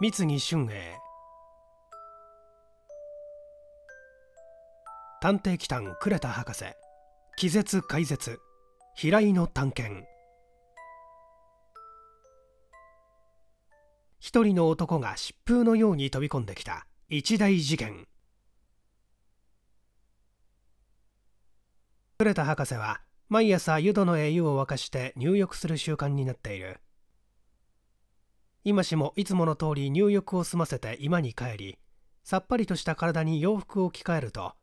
三木俊英探偵機関呉田博士気絶解説平井の探検一人の男が疾風のように飛び込んできた一大事件呉田博士は毎朝湯殿へ湯を沸かして入浴する習慣になっている今しもいつもの通り入浴を済ませて今に帰りさっぱりとした体に洋服を着替えると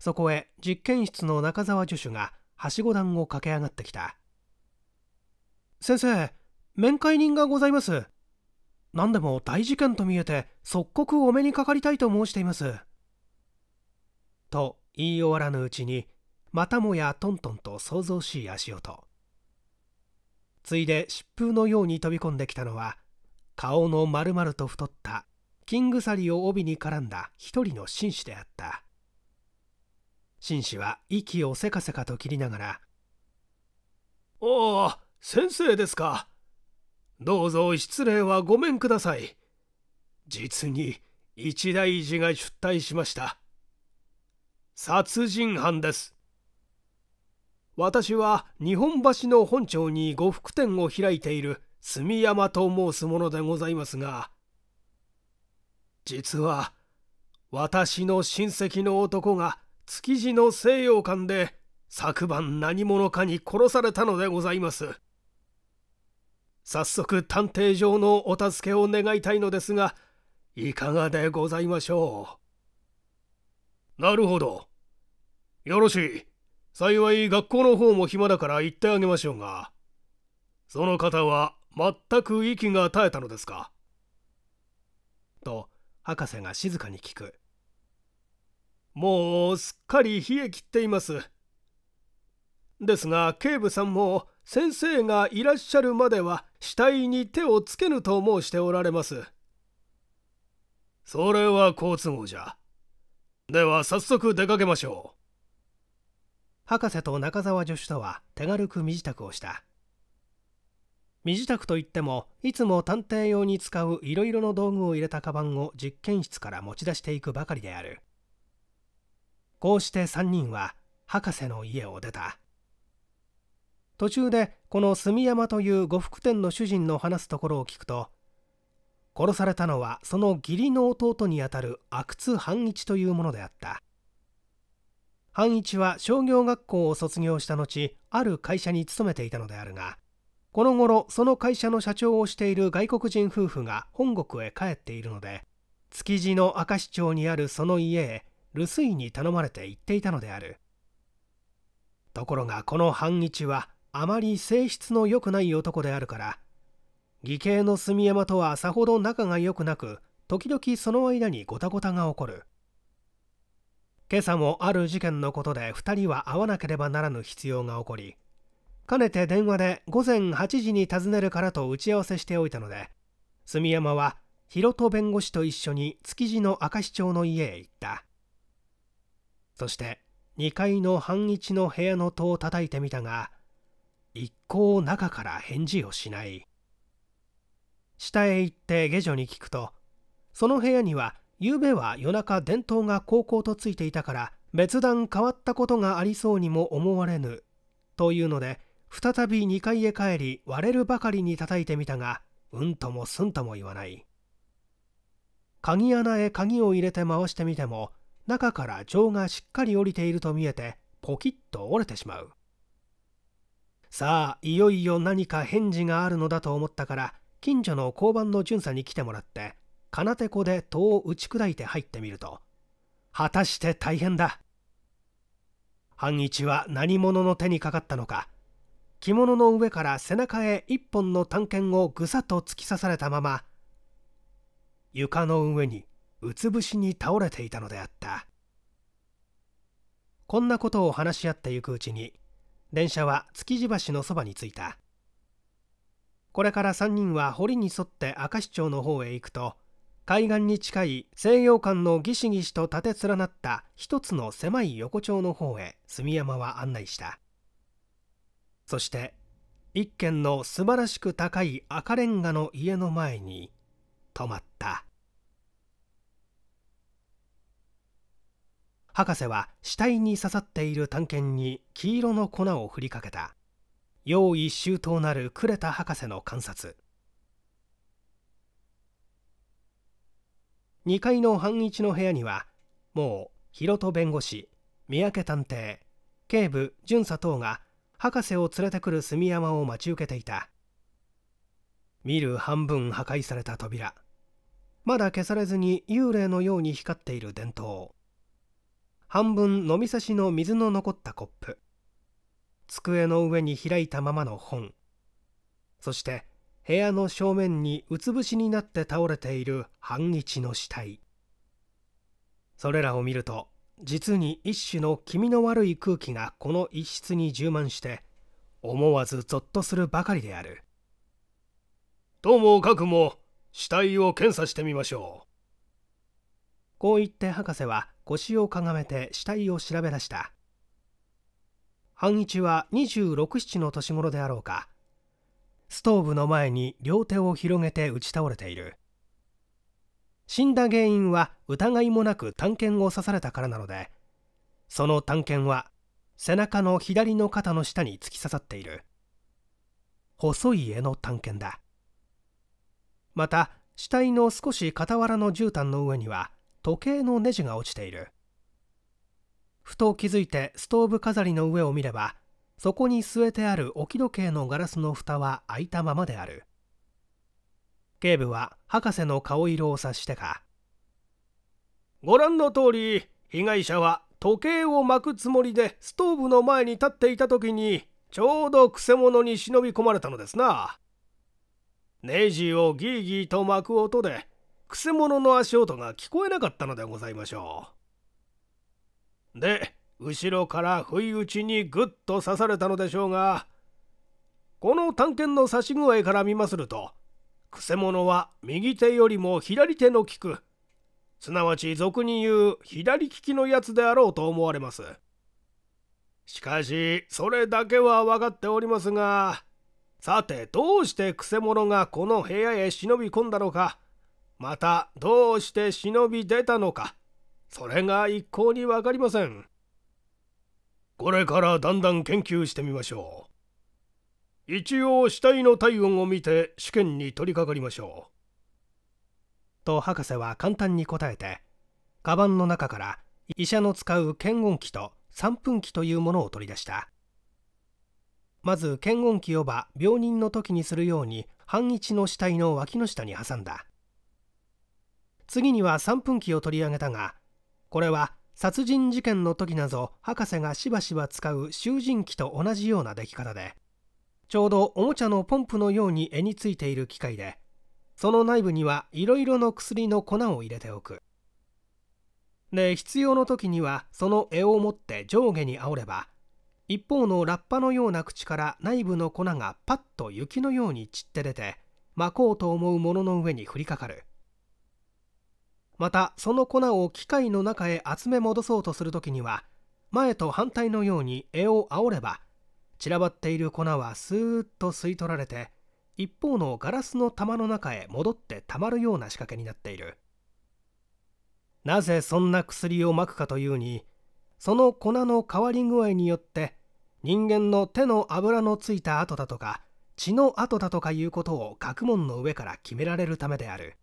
そこへ実験室の中澤助手がはしご段を駆け上がってきた先生面会人がございます何でも大事件と見えて即刻お目にかかりたいと申していますと言い終わらぬうちにまたもやトントンと騒々しい足音ついで疾風のように飛び込んできたのは顔の丸々と太った金鎖を帯に絡んだ一人の紳士であった紳士は息をせかせかと切りながら「おお先生ですかどうぞ失礼はごめんください実に一大事が出退しました殺人犯です私は日本橋の本町に呉服店を開いている炭山と申すものでございますが実は私の親戚の男が築地の西洋館で昨晩何者かに殺されたのでございます早速探偵上のお助けを願いたいのですがいかがでございましょうなるほどよろしい幸い学校の方も暇だから行ってあげましょうがその方は全く息が絶えたのですかと博士が静かに聞くもうすっかり冷え切っていますですが警部さんも先生がいらっしゃるまでは死体に手をつけぬと申しておられますそれは好都合じゃでは早速出かけましょう博士と中澤助手とは手軽く身支度をした身支度といってもいつも探偵用に使ういろいろの道具を入れたカバンを実験室から持ち出していくばかりであるこうして3人は博士の家を出た途中でこの住山という呉服店の主人の話すところを聞くと殺されたのはその義理の弟にあたる阿久津半一というものであった半一は商業学校を卒業した後ある会社に勤めていたのであるがこの頃その会社の社長をしている外国人夫婦が本国へ帰っているので築地の明石町にあるその家へ留守居に頼まれて行っていたのであるところがこの半日はあまり性質の良くない男であるから義兄の住山とはさほど仲が良くなく時々その間にごたごたが起こる今朝もある事件のことで2人は会わなければならぬ必要が起こりかねて電話で午前8時に訪ねるからと打ち合わせしておいたので住山は広ト弁護士と一緒に築地の明石町の家へ行ったそして2階の半一の部屋の戸を叩いてみたが一向中から返事をしない下へ行って下女に聞くとその部屋には昨べは夜中電灯が高校とついていたから別段変わったことがありそうにも思われぬというので再び2階へ帰り割れるばかりに叩いてみたがうんともすんとも言わない鍵穴へ鍵を入れて回してみても中から錠がしっかり降りていると見えてポキッと折れてしまうさあいよいよ何か返事があるのだと思ったから近所の交番の巡査に来てもらって金手子で戸を打ち砕いて入ってみると果たして大変だ半一は何者の手にかかったのか着物の上から背中へ一本の短剣をぐさっと突き刺されたまま床の上にうつ伏しに倒れていたのであったこんなことを話し合ってゆくうちに電車は築地橋のそばに着いたこれから3人は堀に沿って明石町の方へ行くと海岸に近い西洋館のギシギシと立て連なった一つの狭い横丁の方へ炭山は案内したそして一軒の素晴らしく高い赤レンガの家の前に泊まった博士は死体に刺さっている探検に黄色の粉を振りかけた用意周到なる呉田博士の観察2階の半一の部屋にはもう広戸弁護士三宅探偵警部巡査等が博士を連れてくる炭山を待ち受けていた見る半分破壊された扉まだ消されずに幽霊のように光っている伝統半分飲み差しの水の残ったコップ机の上に開いたままの本そして部屋の正面にうつ伏しになって倒れている半日の死体それらを見ると実に一種の気味の悪い空気がこの一室に充満して思わずぞっとするばかりであるともかくも死体を検査してみましょうこう言って博士は腰をかがめて死体を調べ出した半一は267の年頃であろうかストーブの前に両手を広げて打ち倒れている死んだ原因は疑いもなく探検を刺されたからなのでその探検は背中の左の肩の下に突き刺さっている細い絵の探検だまた死体の少し傍らの絨毯の上には時計のネジが落ちているふと気づいてストーブ飾りの上を見ればそこに据えてある置き時計のガラスの蓋は開いたままである警部は博士の顔色を察してかご覧の通り被害者は時計を巻くつもりでストーブの前に立っていた時にちょうどくせ者に忍び込まれたのですなネジをギーギーと巻く音でくせ者の足音が聞こえなかったのでございましょうで後ろから不意打ちにぐっと刺されたのでしょうがこの探検の刺し具合から見まするとくせ者は右手よりも左手の利くすなわち俗に言う左利きのやつであろうと思われますしかしそれだけは分かっておりますがさてどうしてくせ者がこの部屋へ忍び込んだのかまたどうして忍び出たのかそれが一向に分かりませんこれからだんだん研究してみましょう。一応死体の体温を見て試験に取り掛かりましょう。と博士は簡単に答えてカバンの中から医者の使う検温器と3分器というものを取り出したまず検温器をば病人の時にするように半日の死体の脇の下に挟んだ次には3分器を取り上げたがこれは殺人事件の時など博士がしばしば使う囚人器と同じような出来方でちょうどおもちゃのポンプのように柄についている機械でその内部にはいろいろの薬の粉を入れておくで必要の時にはその柄を持って上下に煽れば一方のラッパのような口から内部の粉がパッと雪のように散って出て巻こうと思うものの上に降りかかるまたその粉を機械の中へ集め戻そうとする時には前と反対のように柄を煽れば散らばっている粉はスーッと吸い取られて一方のガラスの玉の中へ戻ってたまるような仕掛けになっているなぜそんな薬をまくかというにその粉の変わり具合によって人間の手の油のついた跡だとか血の跡だとかいうことを学問の上から決められるためである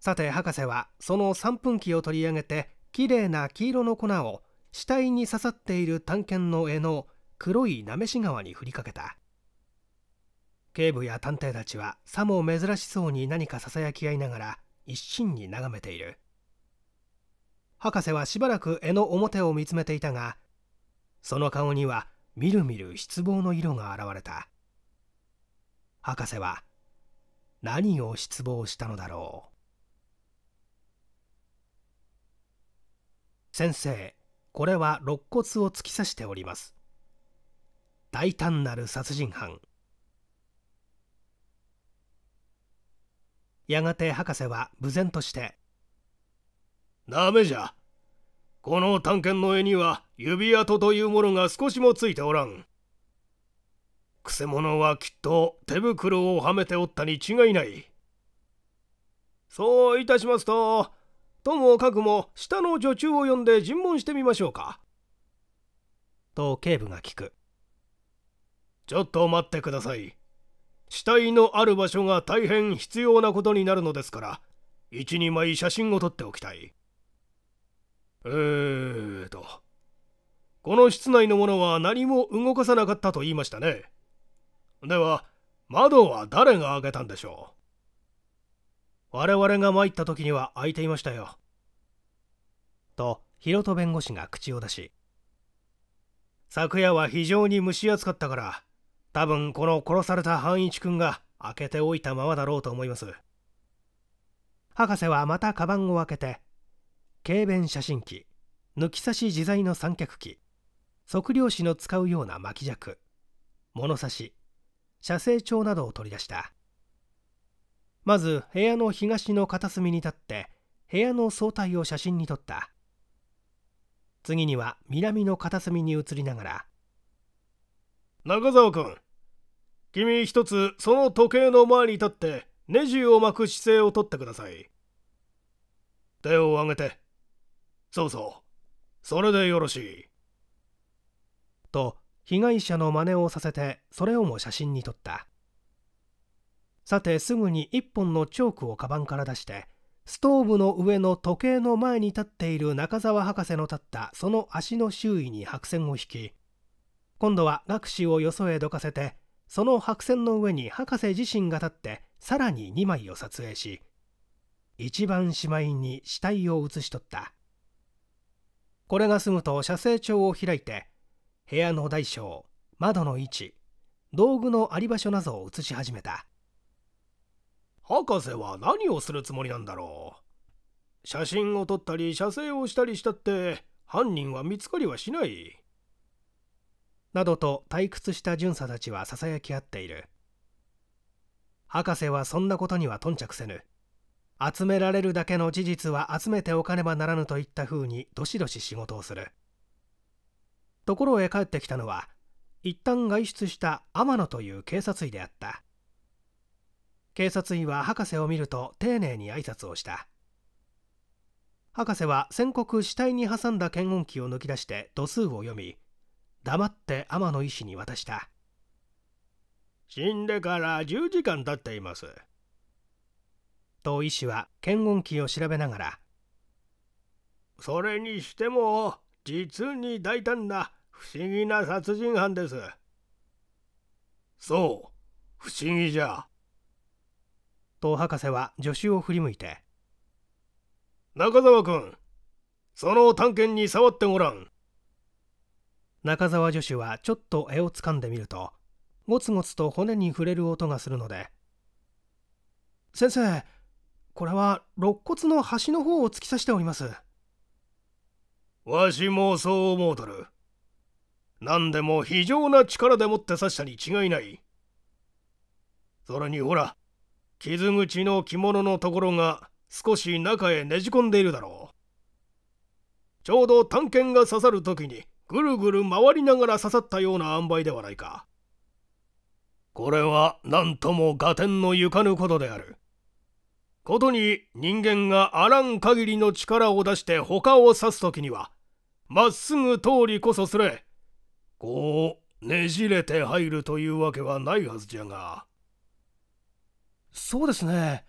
さて博士はその3分器を取り上げてきれいな黄色の粉を死体に刺さっている探検の柄の黒いなめし川に振りかけた警部や探偵たちはさも珍しそうに何かささやき合いながら一心に眺めている博士はしばらく絵の表を見つめていたがその顔にはみるみる失望の色が現れた博士は何を失望したのだろう先生これは肋骨を突き刺しております大胆なる殺人犯やがて博士は無然として「ダメじゃこの探検の絵には指跡というものが少しもついておらん」「くせ者はきっと手袋をはめておったに違いない」そういたしますとともかくも下の女中を呼んで尋問してみましょうか。と警部が聞くちょっと待ってください。死体のある場所が大変必要なことになるのですから、一2枚写真を撮っておきたい。えーと、この室内のものは何も動かさなかったと言いましたね。では、窓は誰が開けたんでしょう我々が参った時には開いていましたよ。と、広戸弁護士が口を出し、昨夜は非常に蒸し暑かったから、多分この殺された半一君が開けておいたままだろうと思います博士はまたカバンを開けて軽便写真機抜き差し自在の三脚機測量士の使うような巻き尺物差し写生帳などを取り出したまず部屋の東の片隅に立って部屋の総体を写真に撮った次には南の片隅に移りながら中澤君君一つその時計の前に立ってネジを巻く姿勢をとってください手を上げてそうそうそれでよろしいと被害者の真似をさせてそれをも写真に撮ったさてすぐに1本のチョークをカバンから出してストーブの上の時計の前に立っている中澤博士の立ったその足の周囲に白線を引き今度は学士をよそへどかせてその白線の上に博士自身が立ってさらに2枚を撮影し一番しまいに死体を写し取ったこれが済むと写生帳を開いて部屋の大小窓の位置道具のあり場所などを写し始めた博士は何をするつもりなんだろう写真を撮ったり写生をしたりしたって犯人は見つかりはしないなどと退屈した巡査たちはささやき合っている博士はそんなことには頓着せぬ集められるだけの事実は集めておかねばならぬといった風にどしどし仕事をするところへ帰ってきたのは一旦外出した天野という警察医であった警察医は博士を見ると丁寧に挨拶をした博士は宣告死体に挟んだ検温器を抜き出して度数を読み黙って天野医師に渡した死んでから10時間経っていますと医師は検温器を調べながらそれにしても実に大胆な不思議な殺人犯ですそう不思議じゃと博士は助手を振り向いて中澤君その探検に触ってごらん中澤女子はちょっと柄をつかんでみるとゴツゴツと骨に触れる音がするので先生これは肋骨の端の方を突き刺しておりますわしもそう思うとる何でも非常な力でもって刺したに違いないそれにほら傷口の着物のところが少し中へねじ込んでいるだろうちょうど探検が刺さる時にぐるぐる回りながら刺さったような塩梅ではないか。これは何とも合点のゆかぬことである。ことに人間があらん限りの力を出して他を刺す時には、まっすぐ通りこそすれ、こうねじれて入るというわけはないはずじゃが。そうですね。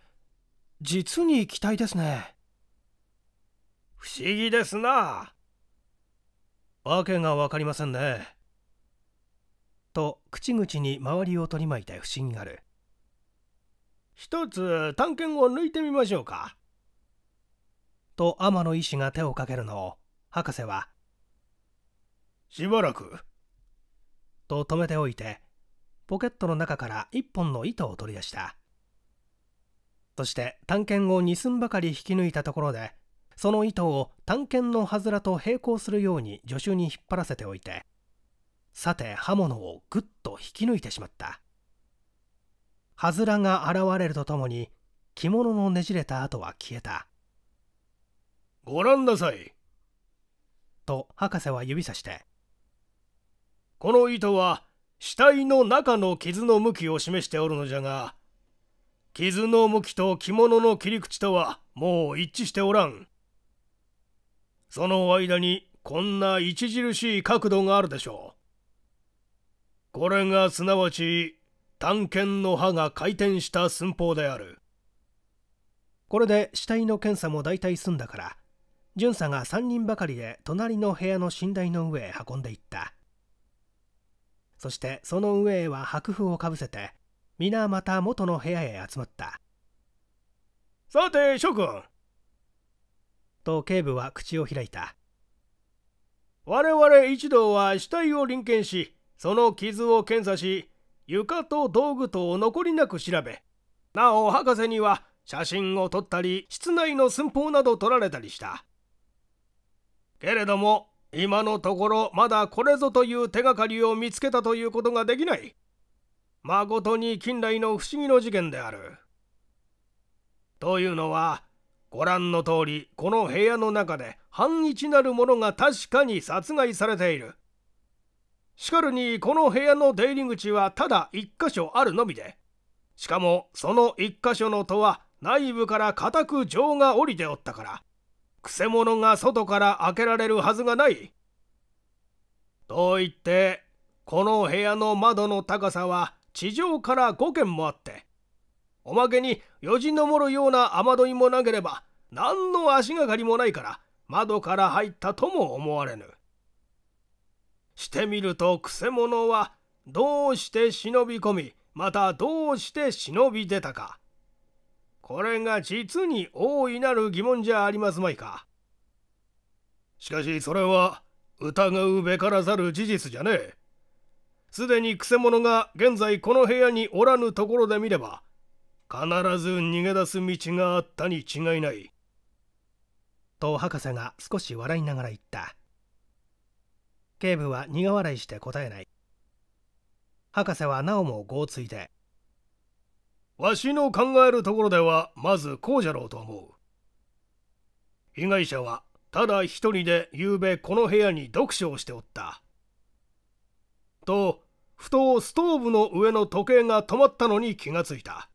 実に期待ですね。不思議ですな。わけが分かりませんね。と口々に周りを取り巻いて不思議がある。一つ探検を抜いてみましょうか。と天野医師が手をかけるのを博士は「しばらく」と止めておいてポケットの中から一本の糸を取り出したそして探検を二寸ばかり引き抜いたところでその糸を探検のはずらと並行するように助手に引っ張らせておいてさて刃物をぐっと引き抜いてしまったはずらが現れるとともに着物のねじれた跡は消えたご覧なさいと博士は指さしてこの糸は死体の中の傷の向きを示しておるのじゃが傷の向きと着物の切り口とはもう一致しておらんその間にこんな著しい角度があるでしょう。これがすなわち探検の刃が回転した寸法である。これで死体の検査も大体済んだから、巡査が3人ばかりで隣の部屋の寝台の上へ運んでいった。そしてその上へは白布をかぶせて、皆また元の部屋へ集まった。さて諸君と警部は口を開いた我々一同は死体を臨検しその傷を検査し床と道具とを残りなく調べなお博士には写真を撮ったり室内の寸法など撮られたりしたけれども今のところまだこれぞという手がかりを見つけたということができないまことに近来の不思議の事件であるというのはご覧の通りこの部屋の中で半一なる者が確かに殺害されているしかるにこの部屋の出入り口はただ一箇所あるのみでしかもその一箇所の戸は内部から固く錠が降りておったからくせ者が外から開けられるはずがないといってこの部屋の窓の高さは地上から5軒もあっておまけによじ登るような雨どいもなければ何の足がかりもないから窓から入ったとも思われぬしてみるとくせ者はどうして忍び込みまたどうして忍び出たかこれが実に大いなる疑問じゃありますまいかしかしそれは疑うべからざる事実じゃねえすでにくせ者が現在この部屋におらぬところで見れば必ず逃げ出す道があったに違いないと博士が少し笑いながら言った警部は苦笑いして答えない博士はなおもご追ついでわしの考えるところではまずこうじゃろうと思う被害者はただ一人で夕べこの部屋に読書をしておったとふとストーブの上の時計が止まったのに気がついた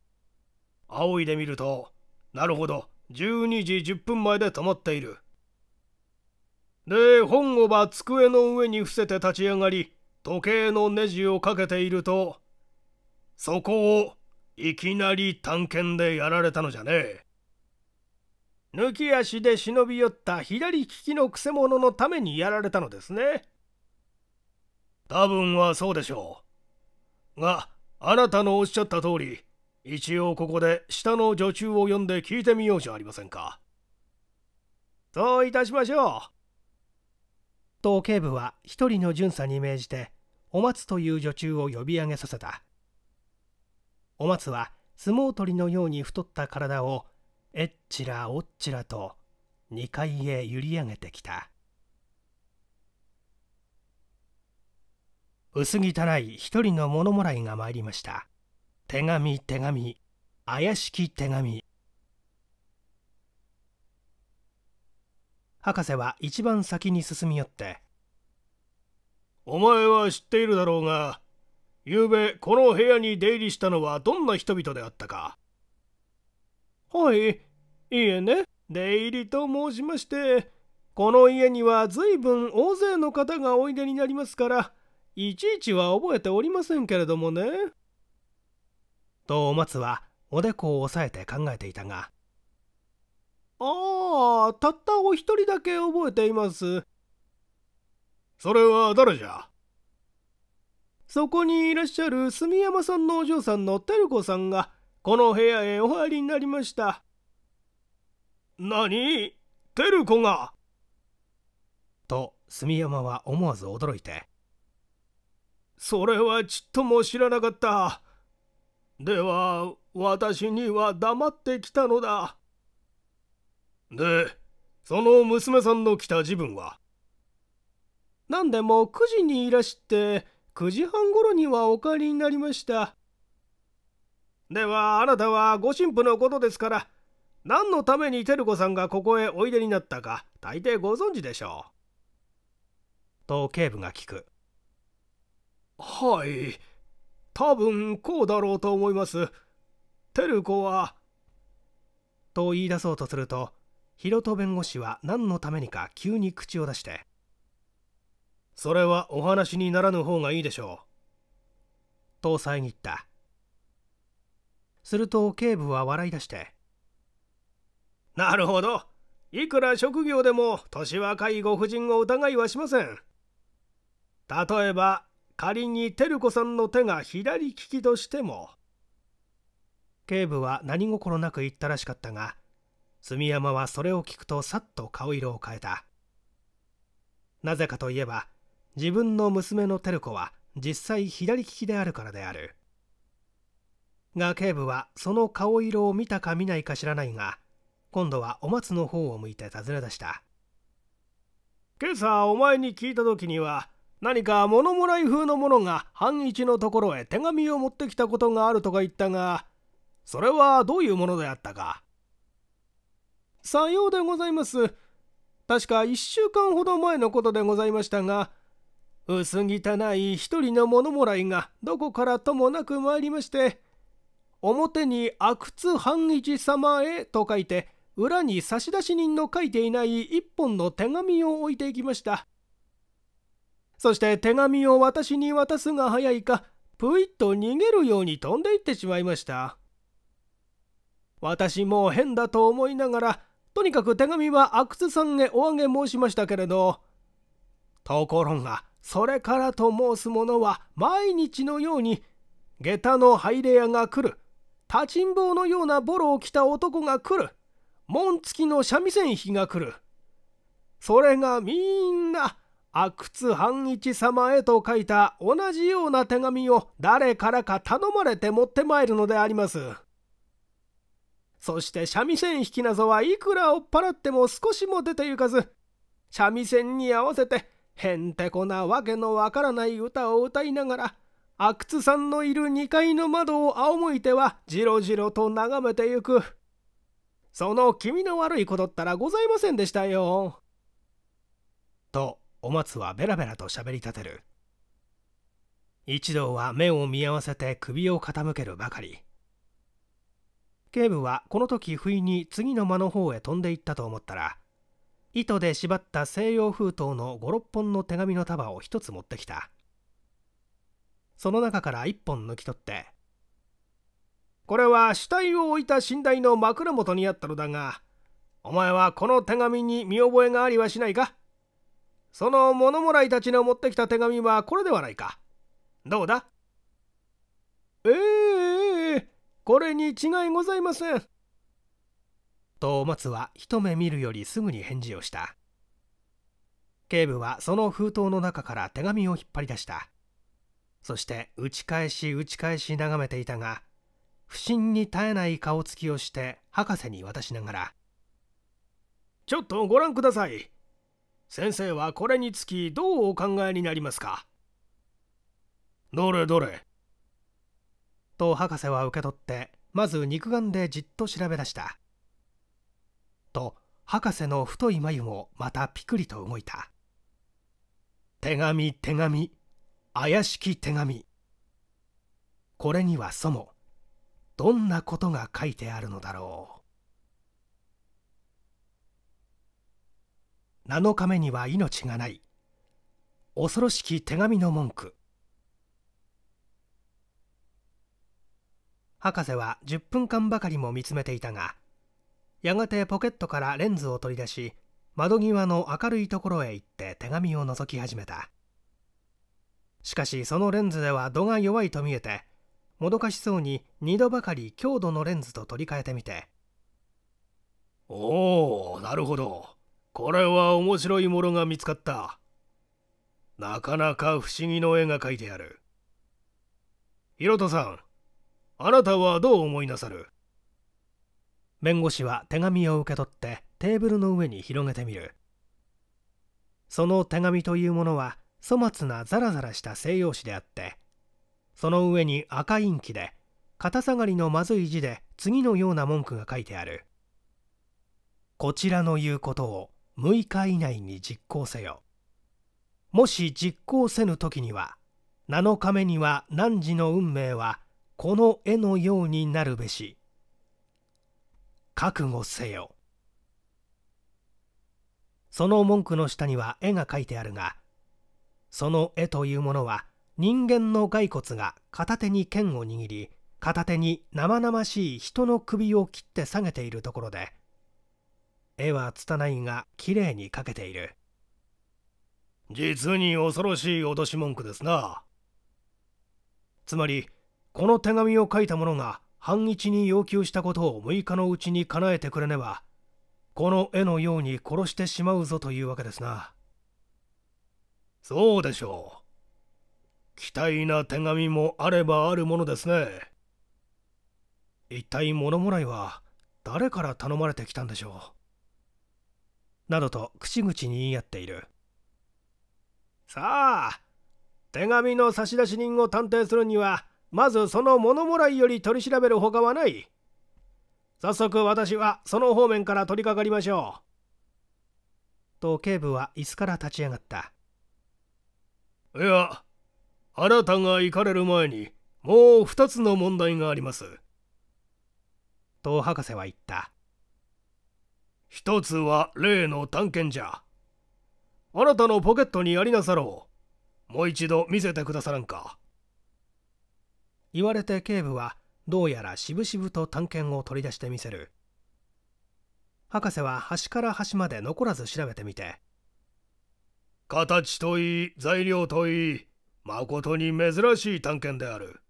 仰いでみるとなるほど12時10分前で止まっているで本をば机の上に伏せて立ち上がり時計のネジをかけているとそこをいきなり探検でやられたのじゃねえ抜き足で忍び寄った左利きのくせ者のためにやられたのですね多分はそうでしょうがあなたのおっしゃった通り一応ここで下の女中を呼んで聞いてみようじゃありませんかどういたしましょうと警部は一人の巡査に命じてお松という女中を呼び上げさせたお松は相撲取りのように太った体をえっちらおっちらと2階へ揺り上げてきた薄汚い一人の物もらいが参りました手紙手紙怪しき手紙博士は一番先に進み寄って「お前は知っているだろうが昨べこの部屋に出入りしたのはどんな人々であったか?」。はいいいえね出入りと申しましてこの家には随分大勢の方がおいでになりますからいちいちは覚えておりませんけれどもね。とお松はおでこを押さえて考えていたがああたったお一人だけ覚えていますそれは誰じゃそこにいらっしゃる住山さんのお嬢さんの照子さんがこの部屋へお入りになりました何照子がと住山は思わず驚いてそれはちっとも知らなかったでは私には黙ってきたのだでその娘さんの来た自分は何でも9時にいらして9時半頃にはお帰りになりましたではあなたはご神父のことですから何のために照子さんがここへおいでになったか大抵ご存知でしょうと警部が聞くはい多分こうだろうと思います。テルコは。と言い出そうとすると、ヒロト弁護士は何のためにか急に口を出して。それはお話にならぬ方がいいでしょう。と遮った。すると警部は笑い出して。なるほど。いくら職業でも年若いご婦人を疑いはしません。例えば仮に照子さんの手が左利きとしても警部は何心なく言ったらしかったが住山はそれを聞くとさっと顔色を変えたなぜかといえば自分の娘の照子は実際左利きであるからであるが警部はその顔色を見たか見ないか知らないが今度はお松の方を向いて尋ね出した今朝お前に聞いた時には何か物もらい風の者が半一のところへ手紙を持ってきたことがあるとか言ったがそれはどういうものであったかさようでございます確か1週間ほど前のことでございましたが薄汚い一人の物もらいがどこからともなく参りまして表に「阿久津半一様へ」と書いて裏に差出人の書いていない一本の手紙を置いていきましたそして手紙を私に渡すが早いかぷいっと逃げるように飛んでいってしまいました私も変だと思いながらとにかく手紙は阿久津さんへお上げ申しましたけれどところがそれからと申す者は毎日のように下駄の入れ屋が来る立ちんぼうのようなボロを着た男が来る紋付きの三味線碑が来るそれがみんな阿久津半一様へと書いた同じような手紙を誰からか頼まれて持ってまいるのであります。そして三味線引き謎はいくら追っ払っても少しも出てゆかず三味線に合わせてへんてこなわけのわからない歌を歌いながら阿久津さんのいる2階の窓を仰向いてはじろじろと眺めてゆくその気味の悪いことったらございませんでしたよ。とお松はベラベラと喋り立てる一同は目を見合わせて首を傾けるばかり警部はこの時不意に次の間の方へ飛んでいったと思ったら糸で縛った西洋封筒の56本の手紙の束を1つ持ってきたその中から1本抜き取ってこれは死体を置いた寝台の枕元にあったのだがお前はこの手紙に見覚えがありはしないかその物もらいたちの持ってきた手紙はこれではないか。どうだええええ、これに違いございません。と松は一目見るよりすぐに返事をした。警部はその封筒の中から手紙を引っ張り出した。そして打ち返し打ち返し眺めていたが、不審に絶えない顔つきをして博士に渡しながら、ちょっとご覧ください。先生はこれにつきどうお考えになりますかどれどれと博士は受け取ってまず肉眼でじっと調べ出したと博士の太い眉もまたピクリと動いた手紙手紙怪しき手紙これにはそもどんなことが書いてあるのだろう7日目には命がない恐ろしき手紙の文句博士は10分間ばかりも見つめていたがやがてポケットからレンズを取り出し窓際の明るいところへ行って手紙を覗き始めたしかしそのレンズでは度が弱いと見えてもどかしそうに2度ばかり強度のレンズと取り替えてみておおなるほどこれは面白いものが見つかった。なかなか不思議の絵が描いてある。ヒロトさん、あなたはどう思いなさる弁護士は手紙を受け取ってテーブルの上に広げてみる。その手紙というものは粗末なザラザラした西洋紙であって、その上に赤インキで、肩下がりのまずい字で次のような文句が書いてある。こちらの言うことを6日以内に実行せよもし実行せぬ時には7日目には汝の運命はこの絵のようになるべし覚悟せよその文句の下には絵が描いてあるがその絵というものは人間の骸骨が片手に剣を握り片手に生々しい人の首を切って下げているところで絵は拙いが綺麗に描けている実に恐ろしい脅し文句ですなつまりこの手紙を書いた者が半日に要求したことを6日のうちに叶えてくれねばこの絵のように殺してしまうぞというわけですなそうでしょう期待な手紙もあればあるものですね一体物もらいは誰から頼まれてきたんでしょうなどと口々に言い合っているさあ手紙の差出人を探偵するにはまずその物もらいより取り調べるほかはない早速私はその方面から取り掛かりましょうと警部は椅子から立ち上がったいやあなたが行かれる前にもう2つの問題がありますと博士は言った一つは例の探検じゃ。あなたのポケットにありなさろう。もう一度見せてくださらんか。言われて警部はどうやらしぶしぶと探検を取り出してみせる。博士は端から端まで残らず調べてみて。形といい材料といい誠に珍しい探検である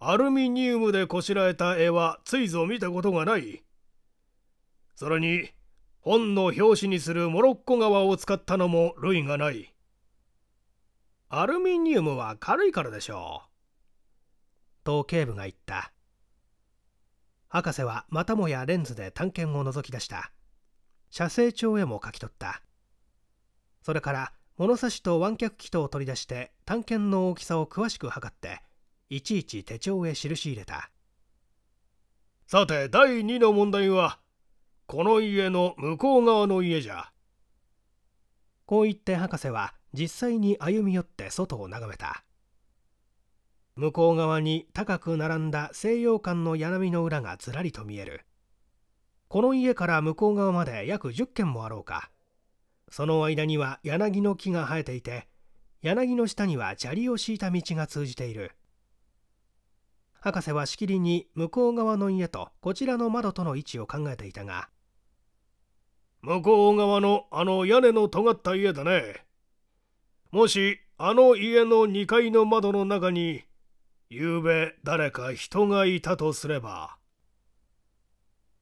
アルミニウムでこしらえた絵はついぞ見たことがないそれに本の表紙にするモロッコ革を使ったのも類がないアルミニウムは軽いからでしょうと警部が言った博士はまたもやレンズで探検を覗き出した写生帳へも書き取ったそれから物差しと湾脚機とを取り出して探検の大きさを詳しく測っていちいち手帳へ印入れたさて第2の問題はこの家の向こう側の家じゃこう言って博士は実際に歩み寄って外を眺めた向こう側に高く並んだ西洋館の柳の裏がずらりと見えるこの家から向こう側まで約10軒もあろうかその間には柳の木が生えていて柳の下には砂利を敷いた道が通じている博士はしきりに向こう側の家とこちらの窓との位置を考えていたが向こう側のあの屋根の尖った家だね。もしあの家の2階の窓の中に、ゆうべ誰か人がいたとすれば。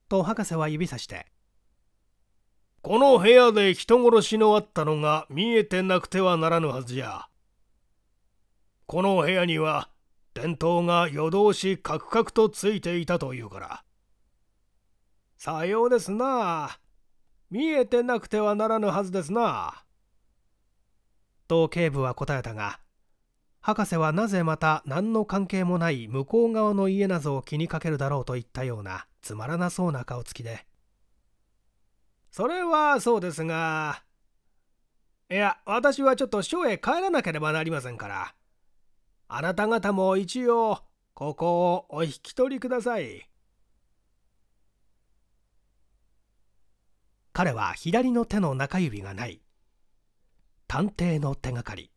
と博士は指さして。この部屋で人殺しのあったのが見えてなくてはならぬはずじゃ。この部屋には電灯が夜通しカクカクとついていたというから。さようですな。見えてなくてはならぬはずですな。と警部は答えたが博士はなぜまた何の関係もない向こう側の家なぞを気にかけるだろうといったようなつまらなそうな顔つきでそれはそうですがいや私はちょっと署へ帰らなければなりませんからあなた方も一応ここをお引き取りください彼は左の手の中指がない探偵の手がかり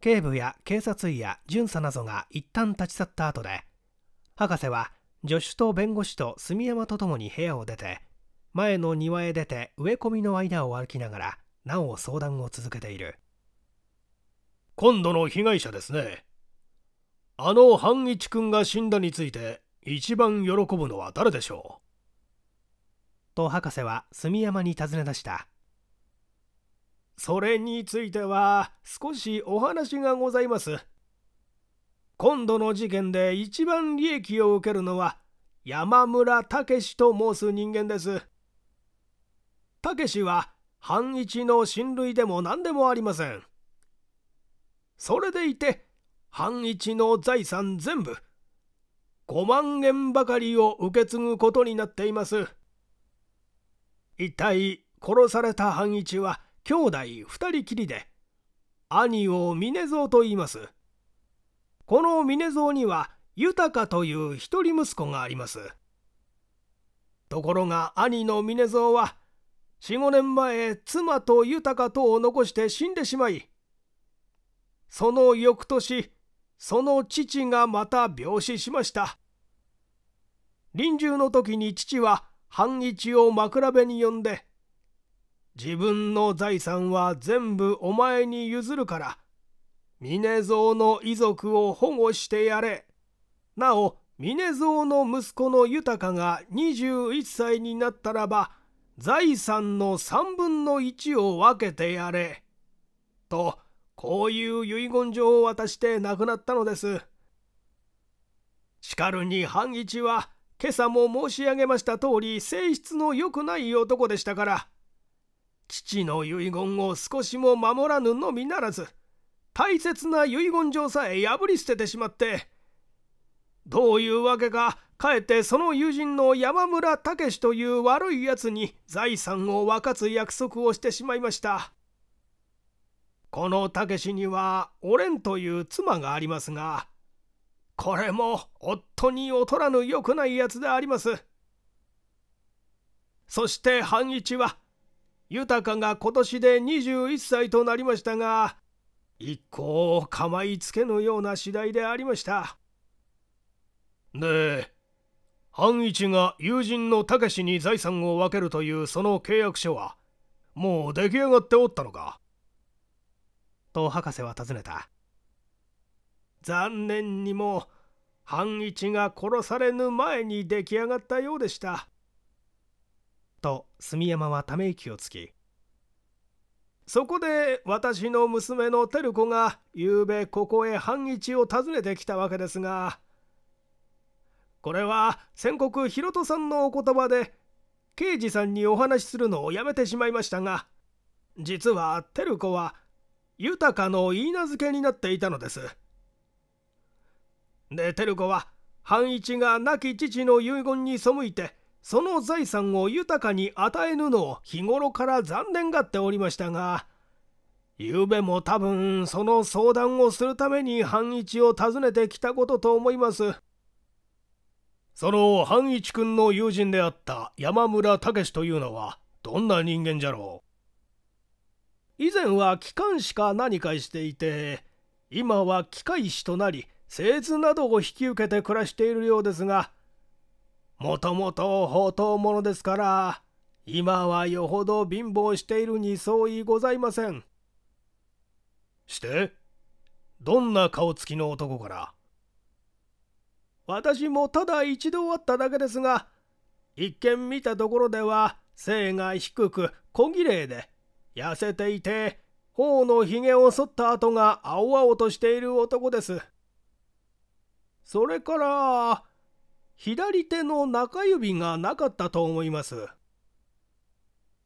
警部や警察医や巡査などが一旦立ち去った後で博士は助手と弁護士と住山と共に部屋を出て前の庭へ出て植え込みの間を歩きながらなお相談を続けている今度の被害者ですねあの半一君が死んだについて一番喜ぶのは誰でしょうと博士は住山に尋ね出したそれについては少しお話がございます今度の事件で一番利益を受けるのは山村武と申す人間です武は半一の親類でも何でもありませんそれでいて半一の財産全部5万円ばかりを受け継ぐことになっています一体殺された半一は兄弟2人きりで兄を峰蔵と言いますこの峰蔵には豊という一人息子がありますところが兄の峰蔵は45年前妻と豊とを残して死んでしまいその翌年その父がまた病死しました臨終の時に父は半日を枕辺に呼んで「自分の財産は全部お前に譲るから峰蔵の遺族を保護してやれ」なお峰蔵の息子の豊が21歳になったらば財産の3分の1を分けてやれ」とこういう遺言状を渡して亡くなったのです。しかるに半一は今朝も申し上げました通り性質の良くない男でしたから父の遺言を少しも守らぬのみならず大切な遺言状さえ破り捨ててしまってどういうわけかかえってその友人の山村武という悪いやつに財産を分かつ約束をしてしまいました。このたけしにはおれんという妻がありますがこれも夫に劣らぬ良くないやつでありますそして半一は豊が今年で21歳となりましたが一向を構いつけぬような次第でありましたで半一が友人のたけしに財産を分けるというその契約書はもう出来上がっておったのかと博士は尋ねた残念にも半一が殺されぬ前に出来上がったようでしたと住山はため息をつきそこで私の娘の照子がうべここへ半一を訪ねてきたわけですがこれは先刻ひろとさんのお言葉で刑事さんにお話しするのをやめてしまいましたが実は照子は豊かの言い名付けになっていたのですで照子は半一が亡き父の遺言に背いてその財産を豊かに与えぬのを日頃から残念がっておりましたがゆうべも多分その相談をするために半一を訪ねてきたことと思いますその半一君の友人であった山村武というのはどんな人間じゃろう以前は機関士か何かしていて今は機械士となり製図などを引き受けて暮らしているようですがもともと放蕩者ですから今はよほど貧乏しているに相違ございませんしてどんな顔つきの男から私もただ一度会っただけですが一見見たところでは背が低く小綺麗で痩せていて頬のひげを剃った跡が青々としている男ですそれから左手の中指がなかったと思います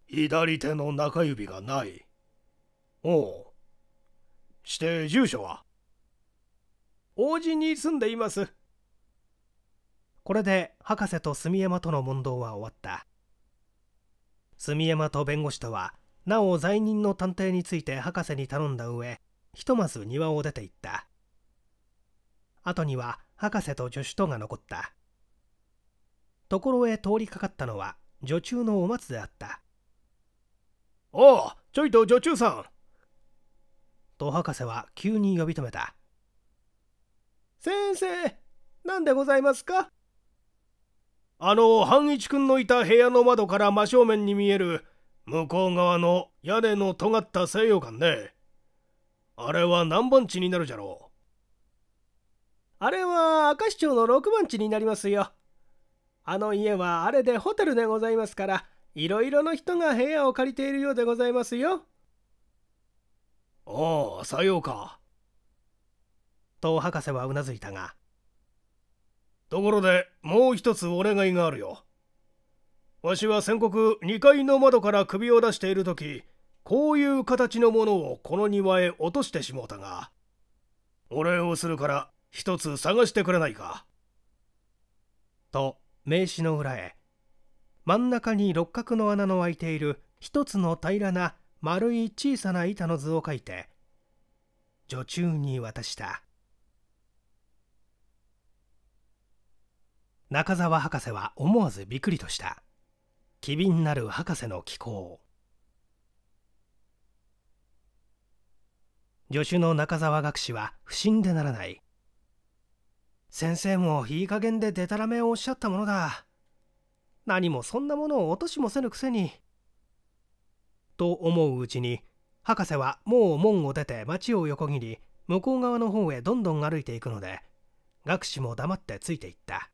左手の中指がないおうして住所は王子に住んでいますこれで博士と住山との問答は終わった住山と弁護士とはなお罪人の探偵について博士に頼んだ上ひとまず庭を出て行った後には博士と助手とが残ったところへ通りかかったのは女中のお松であったおおちょいと女中さんと博士は急に呼び止めた先生何でございますかあの半一君のいた部屋の窓から真正面に見える向こう側の屋根の尖った西洋館ねあれは何番地になるじゃろうあれは明石町の6番地になりますよあの家はあれでホテルでございますからいろいろの人が部屋を借りているようでございますよああさようかと博士はうなずいたがところでもう一つお願いがあるよわしは先刻2階の窓から首を出している時こういう形のものをこの庭へ落としてしもうたがお礼をするから一つ探してくれないか。と名刺の裏へ真ん中に六角の穴の開いている一つの平らな丸い小さな板の図を書いて女中に渡した中澤博士は思わずびっくりとした。機敏なる博士の気候助手の中澤学士は不審でならない先生もいい加減ででたらめをおっしゃったものだ何もそんなものを落としもせぬくせにと思ううちに博士はもう門を出て町を横切り向こう側の方へどんどん歩いていくので学士も黙ってついていった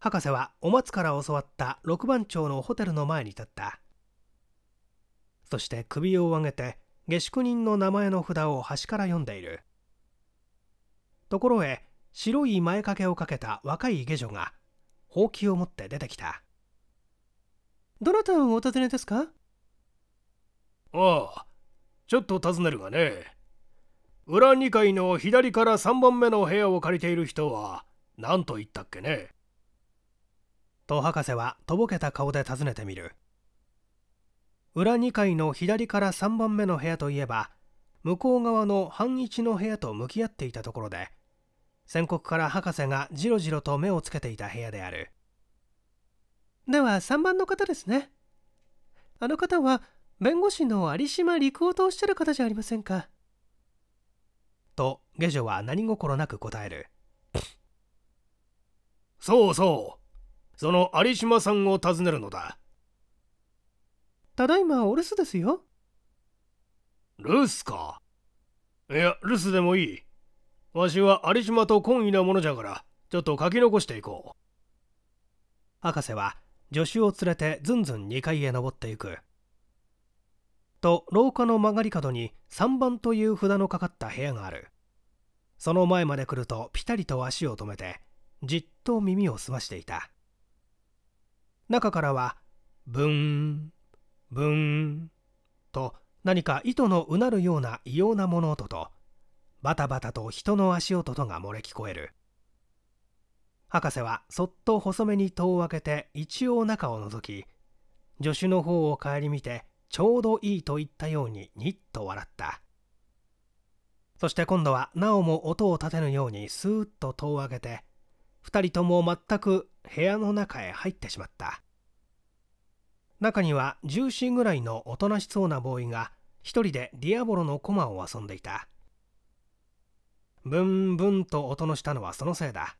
博士はお松から教わった六番町のホテルの前に立ったそして首を上げて下宿人の名前の札を端から読んでいるところへ白い前掛けをかけた若い下女がほうきを持って出てきたどなたをお尋ねですかああちょっと尋ねるがね裏2階の左から3番目の部屋を借りている人は何と言ったっけねと博士はとぼけた顔で尋ねてみる裏2階の左から3番目の部屋といえば向こう側の半一の部屋と向き合っていたところで宣告から博士がじろじろと目をつけていた部屋であるでは3番の方ですねあの方は弁護士の有島陸夫とおっしゃる方じゃありませんかと下女は何心なく答えるそうそうその有島さんを訪ねるのだただいまお留守ですよ留守かいや留守でもいいわしは有島と懇意なものじゃからちょっと書き残していこう博士は助手を連れてずんずん2階へ登っていくと廊下の曲がり角に3番という札のかかった部屋があるその前まで来るとピタリと足を止めてじっと耳を澄ましていた中からはブンブンと何か糸のうなるような異様な物音とバタバタと人の足音とが漏れ聞こえる博士はそっと細めに戸を開けて一応中を覗き助手の方を顧みてちょうどいいと言ったようにニッと笑ったそして今度はなおも音を立てぬようにスーッと戸を開けて2人とも全く部屋の中へ入ってしまった中には10ぐらいのおとなしそうなボーイが1人でディアボロの駒を遊んでいたブンブンと音のしたのはそのせいだ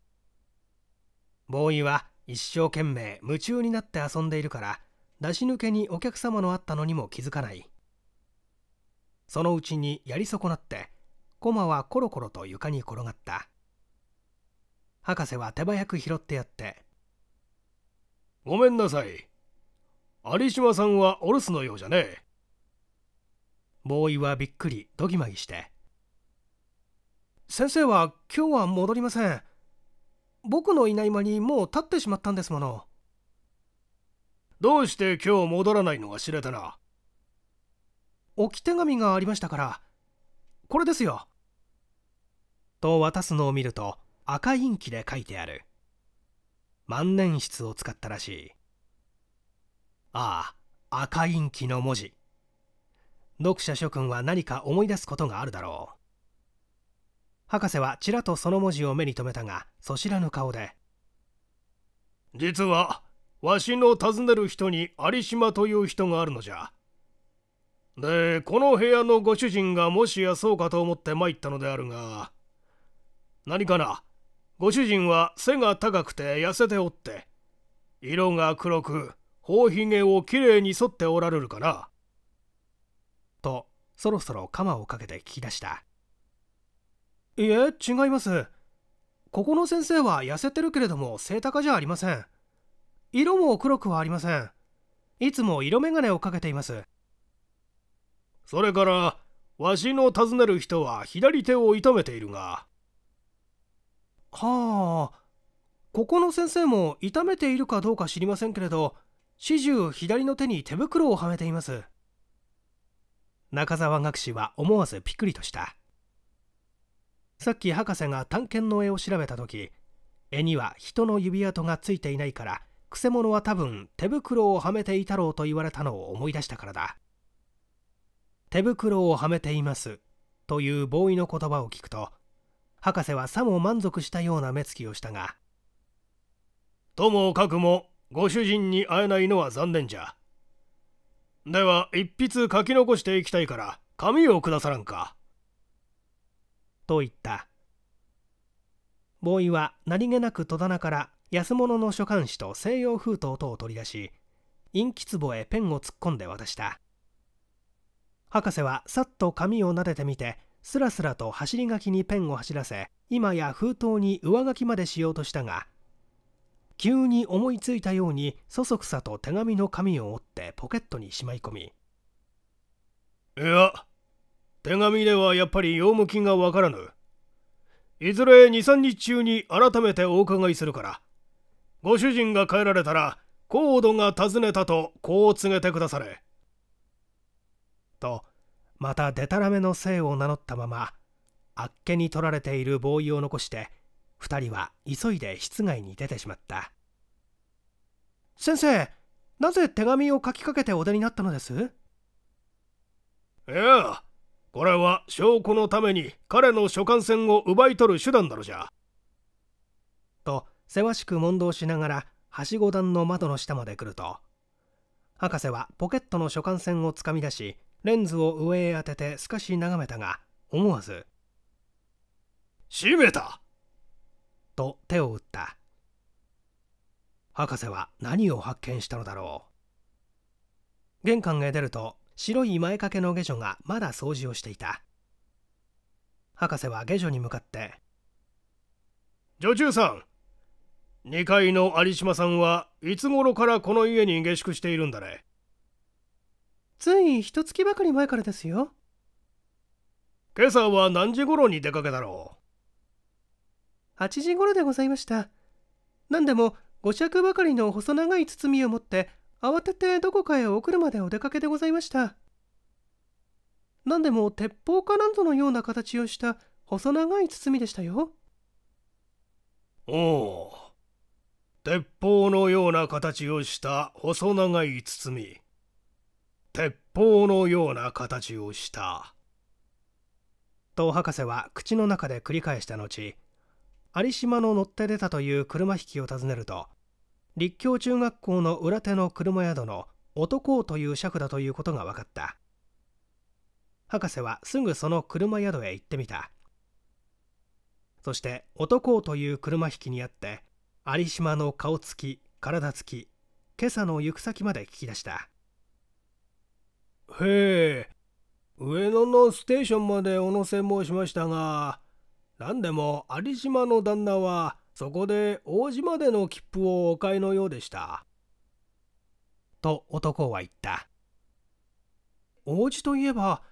ボーイは一生懸命夢中になって遊んでいるから出し抜けにお客様のあったのにも気づかないそのうちにやり損なってコマはコロコロと床に転がった博士は手早く拾ってやってごめんなさい有島さんはお留守のようじゃねえボーイはびっくりドギマギして先生は今日は戻りません僕のいない間にもう立ってしまったんですものどうして今日戻らないのが知れたな置き手紙がありましたからこれですよと渡すのを見ると赤インキで書いてある万年筆を使ったらしいああ赤インキの文字読者諸君は何か思い出すことがあるだろう博士はちらとその文字を目に留めたがそしらぬ顔で実はわしの訪ねる人に有島という人があるのじゃでこの部屋のご主人がもしやそうかと思って参ったのであるが何かなご主人は背が高くて痩せておって色が黒く頬ひげをきれいに剃っておられるかな。とそろそろ鎌をかけて聞き出したいえ違いますここの先生は痩せてるけれども背高じゃありません色も黒くはありませんいつも色眼鏡をかけていますそれからわしの尋ねる人は左手を痛めているがはあここの先生も痛めているかどうか知りませんけれど始終左の手に手袋をはめています中澤学士は思わずピクリとしたさっき博士が探検の絵を調べた時絵には人の指跡がついていないからくせ者は多分手袋をはめていたろうと言われたのを思い出したからだ手袋をはめていますというボーイの言葉を聞くと博士はさも満足したような目つきをしたがともかくもご主人に会えないのは残念じゃでは一筆書き残していきたいから紙をくださらんかと言ったボーイは何気なく戸棚から安物の書簡紙と西洋封筒等を取り出し陰気壺へペンを突っ込んで渡した博士はさっと紙を撫でてみてすらすらと走り書きにペンを走らせ今や封筒に上書きまでしようとしたが急に思いついたようにそそくさと手紙の紙を折ってポケットにしまい込みいや手紙ではやっぱり用向きがわからぬいずれ23日中に改めてお伺いするからご主人が帰られたらコードが訪ねたとこう告げてくだされとまたでたらめの姓を名乗ったままあっけに取られているボーイを残して2人は急いで室外に出てしまった先生なぜ手紙を書きかけてお出になったのですいやこれは証拠のために彼の所管船を奪い取る手段だろじゃとせわしく問答しながらはしご段の窓の下まで来ると博士はポケットの所管船をつかみ出しレンズを上へ当てて少し眺めたが思わず「閉めた!」と手を打った博士は何を発見したのだろう玄関へ出ると白い前掛けの下女がまだ掃除をしていた博士は下女に向かって「女中さん2階の有島さんはいつ頃からこの家に下宿しているんだねつい一月ばかり前からですよ今朝は何時頃に出かけたろう8時頃でございました何でも5尺ばかりの細長い包みを持って慌ててどこかへお車でお出かけでございました何でも鉄砲かなんぞのような形をした細長い包みでしたよおお鉄砲のような形をした細長い包み鉄砲のような形をした。と博士は口の中で繰り返した後有島の乗って出たという車引きを訪ねると立教中学校の裏手の車宿の男という車夫だということが分かった博士はすぐその車宿へ行ってみたそして男という車引きにあって有島の顔つき体つき今朝の行く先まで聞き出したへえ上野のステーションまでお乗せ申しましたが何でも有島の旦那はそこで大島での切符をお買いのようでした。と男は言った。王子といえば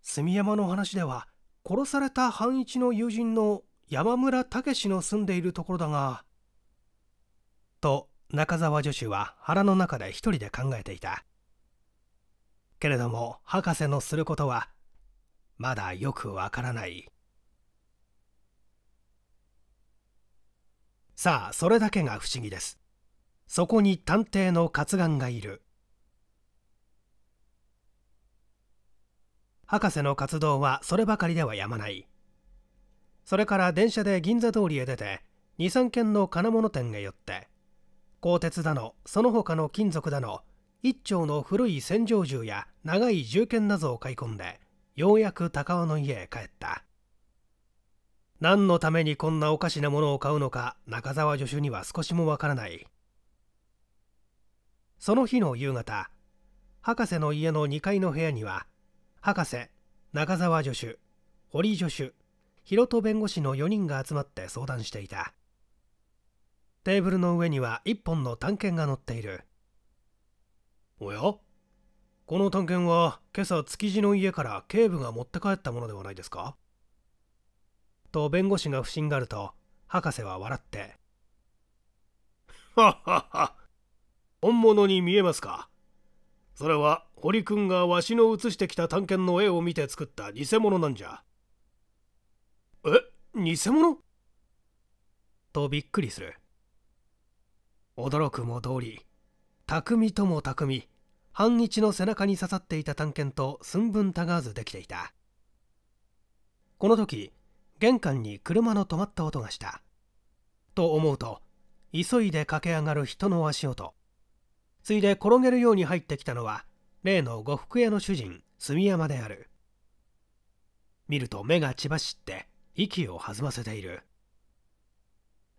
住山の話では殺された半一の友人の山村武の住んでいるところだが。と中澤助手は腹の中で一人で考えていた。けれども博士のすることはまだよくわからないさあそれだけが不思議ですそこに探偵の活眼がいる博士の活動はそればかりではやまないそれから電車で銀座通りへ出て23軒の金物店へ寄って鋼鉄だのその他の金属だの一丁の古い戦場銃や長い銃剣などを買い込んでようやく高尾の家へ帰った何のためにこんなおかしなものを買うのか中澤助手には少しもわからないその日の夕方博士の家の2階の部屋には博士中澤助手堀助手広戸弁護士の4人が集まって相談していたテーブルの上には1本の探検が載っているおやこの探検は今朝築地の家から警部が持って帰ったものではないですかと弁護士が不審がると博士は笑って「はっはっは本物に見えますかそれは堀君がわしの写してきた探検の絵を見て作った偽物なんじゃ」え偽物とびっくりする驚くも通り匠とも匠半一の背中に刺さっていた探検と寸分たがわずできていたこの時玄関に車の止まった音がしたと思うと急いで駆け上がる人の足音ついで転げるように入ってきたのは例の呉服屋の主人住山である見ると目が血走って息を弾ませている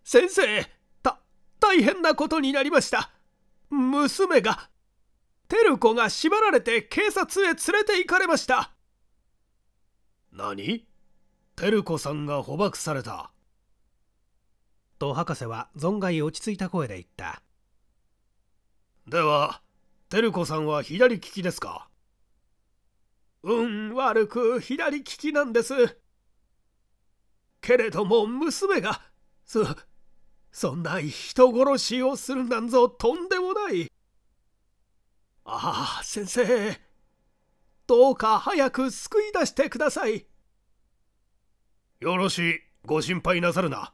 先生た大変なことになりました娘がテルが縛られて警察へ連れて行かれました何テルさんが捕獲されたと博士は存外落ち着いた声で言ったではテルさんは左利きですか運悪く左利きなんですけれども娘がそそんな人殺しをするなんぞとんでもないああ先生どうか早く救い出してくださいよろしいご心配なさるな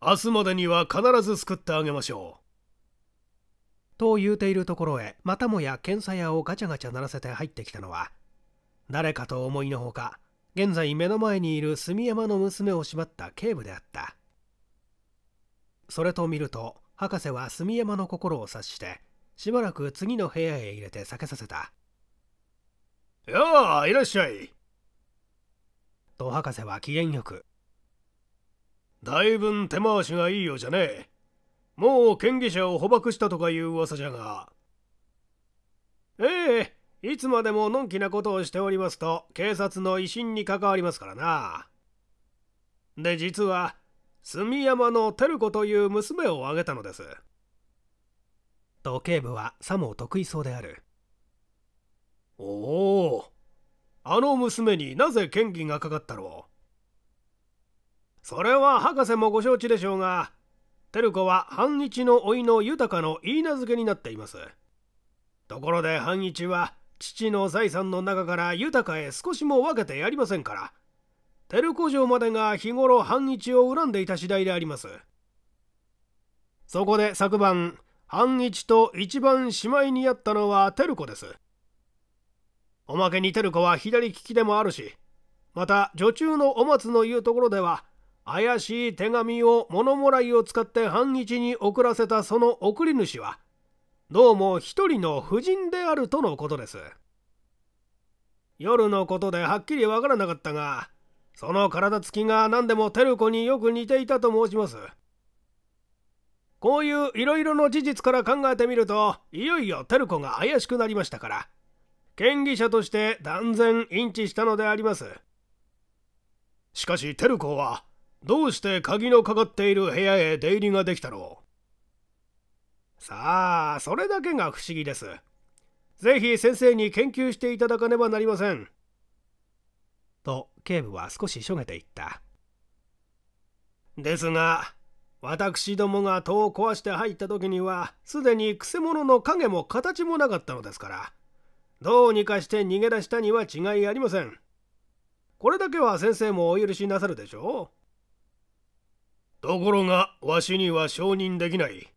明日までには必ず救ってあげましょうと言うているところへまたもや検査屋をガチャガチャ鳴らせて入ってきたのは誰かと思いのほか現在目の前にいる住山の娘を縛った警部であったそれと見ると博士は住山の心を察してしばらく次の部屋へ入れて避けさせたやあいらっしゃいと博士は機嫌よくだいぶん手回しがいいようじゃねえもう権威者を捕獲したとかいう噂じゃがええいつまでものんきなことをしておりますと警察の威信に関わりますからなで実は住山の照子という娘を挙げたのですと警部はさも得意そうであるおおあの娘になぜ嫌疑がかかったろうそれは博士もご承知でしょうが照子は半一の甥の豊の言い名付けになっていますところで半一は父の財産の中から豊へ少しも分けてやりませんから照子城までが日頃半日を恨んでいた次第でありますそこで昨晩半一と一番しまいにやったのは照子ですおまけに照子は左利きでもあるしまた女中のお松の言うところでは怪しい手紙を物もらいを使って半一に送らせたその送り主はどうも一人の婦人であるとのことです夜のことではっきりわからなかったがその体つきが何でも照子によく似ていたと申しますこういういろいろの事実から考えてみるといよいよテルコが怪しくなりましたから権利者として断然インチしたのでありますしかしテルコはどうして鍵のかかっている部屋へ出入りができたろうさあそれだけが不思議ですぜひ先生に研究していただかねばなりませんと警部は少ししょげていったですが私どもが戸を壊して入った時にはすでにくせ者の影も形もなかったのですからどうにかして逃げ出したには違いありませんこれだけは先生もお許しなさるでしょうところがわしには承認できない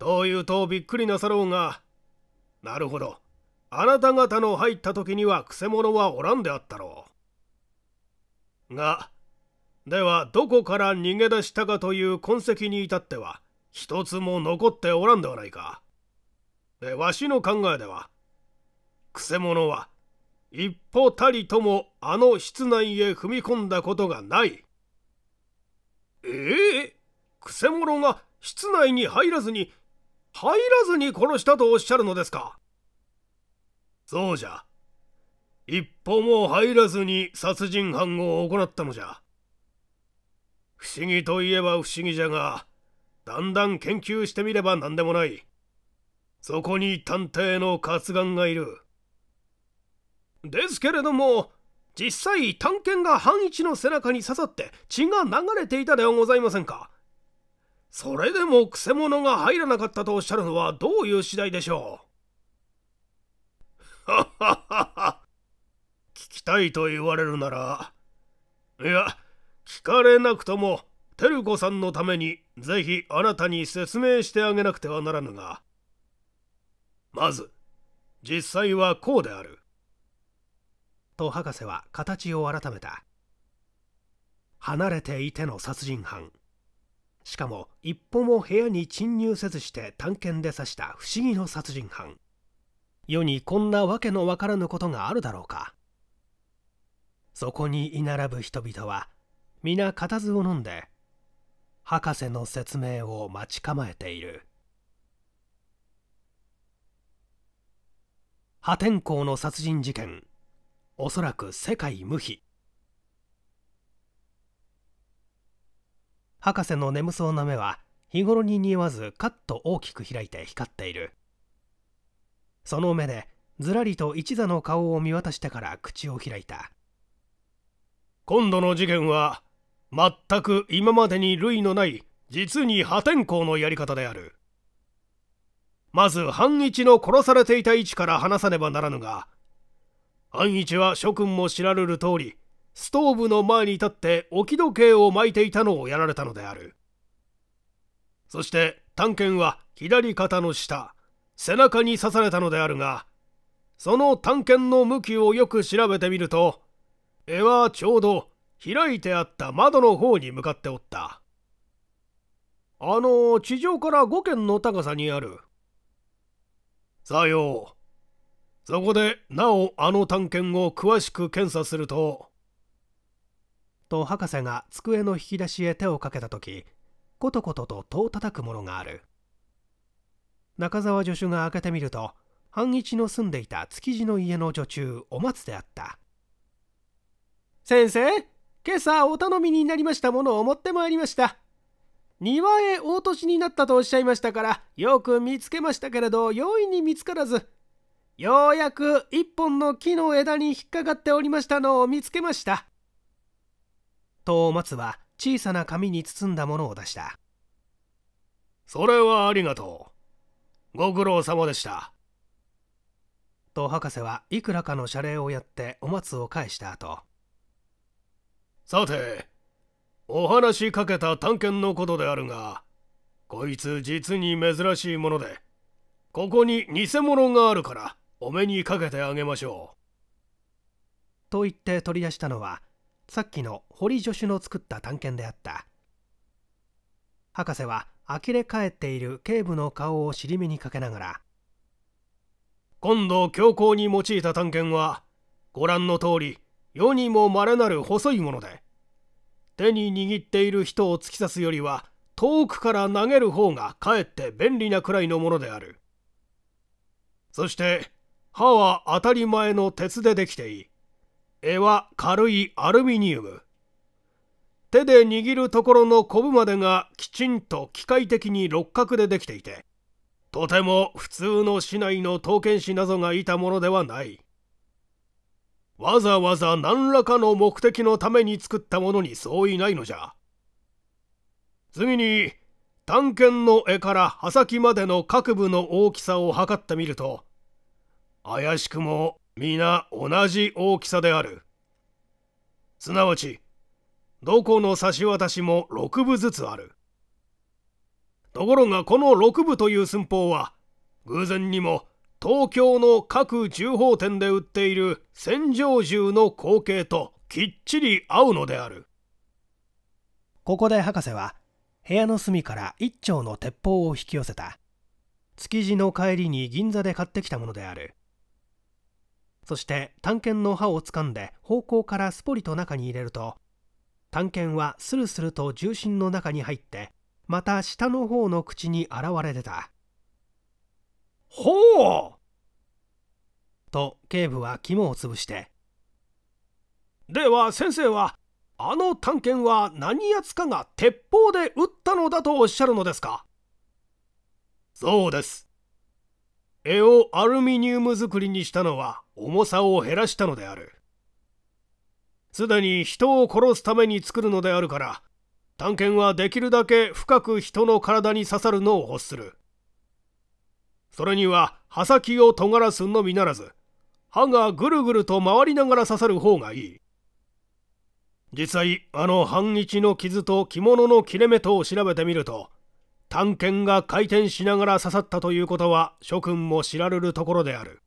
というとびっくりなさろうがなるほどあなた方の入った時にはくせ者はおらんであったろうがではどこから逃げ出したかという痕跡に至っては一つも残っておらんではないか。でわしの考えではくせ者は一歩たりともあの室内へ踏み込んだことがない。ええくせ者が室内に入らずに入らずに殺したとおっしゃるのですかそうじゃ一歩も入らずに殺人犯を行ったのじゃ。不思議といえば不思議じゃがだんだん研究してみれば何でもないそこに探偵の活眼がいるですけれども実際探検が半一の背中に刺さって血が流れていたではございませんかそれでもくせ者が入らなかったとおっしゃるのはどういう次第でしょうはははは聞きたいと言われるならいや聞かれなくともテルコさんのためにぜひあなたに説明してあげなくてはならぬがまず実際はこうであると博士は形を改めた離れていての殺人犯しかも一歩も部屋に侵入せずして探検で刺した不思議の殺人犯世にこんなわけのわからぬことがあるだろうかそこに居並ぶ人々は皆固唾を飲んで博士の説明を待ち構えている破天荒の殺人事件おそらく世界無比博士の眠そうな目は日頃に似合わずカッと大きく開いて光っているその目でずらりと一座の顔を見渡してから口を開いた今度の事件は全く今までに類のない実に破天荒のやり方であるまず半一の殺されていた位置から離さねばならぬが半一は諸君も知られる通りストーブの前に立って置き時計を巻いていたのをやられたのであるそして探検は左肩の下背中に刺されたのであるがその探検の向きをよく調べてみると絵はちょうど開いてあった窓の方に向かっておったあの地上から5軒の高さにあるさようそこでなおあの探検を詳しく検査するとと博士が机の引き出しへ手をかけた時コトコトと戸を叩くものがある中澤助手が開けてみると半一の住んでいた築地の家の女中お松であった先生今朝お頼みになりましたものを持ってまいりました庭へお落としになったとおっしゃいましたからよく見つけましたけれど容易に見つからずようやく一本の木の枝に引っかかっておりましたのを見つけましたと松は小さな紙に包んだものを出したそれはありがとうご苦労様でしたと博士はいくらかの謝礼をやってお松を返した後さて、お話しかけた探検のことであるが、こいつ実に珍しいもので、ここに偽物があるから、お目にかけてあげましょう。と言って取り出したのは、さっきの堀助手の作った探検であった。博士は呆れ返っている警部の顔を尻目にかけながら、今度強行に用いた探検は、ご覧の通り、世にも稀なる細いもので手に握っている人を突き刺すよりは遠くから投げる方がかえって便利なくらいのものであるそして歯は当たり前の鉄でできていい柄は軽いアルミニウム手で握るところのコブまでがきちんと機械的に六角でできていてとても普通の市内の刀剣士などがいたものではないわざわざ何らかの目的のために作ったものに相違ないのじゃ。次に、探検の絵から刃先までの各部の大きさを測ってみると、怪しくも皆同じ大きさである。すなわち、どこの差し渡しも6部ずつある。ところがこの6部という寸法は、偶然にも東京の各銃砲店で売っている戦場銃の光景ときっちり合うのであるここで博士は部屋の隅から一丁の鉄砲を引き寄せた築地の帰りに銀座で買ってきたものであるそして探検の刃を掴んで方向からすぽりと中に入れると探検はスルスルと重心の中に入ってまた下の方の口に現れ出たほうと警部は肝を潰してでは先生はあの探検は何やつかが鉄砲で撃ったのだとおっしゃるのですかそうです絵をアルミニウム作りにしたのは重さを減らしたのであるすでに人を殺すために作るのであるから探検はできるだけ深く人の体に刺さるのを欲するそれには刃先を尖らすのみならず刃がぐるぐると回りながら刺さる方がいい実際あの半一の傷と着物の切れ目とを調べてみると探検が回転しながら刺さったということは諸君も知られるところである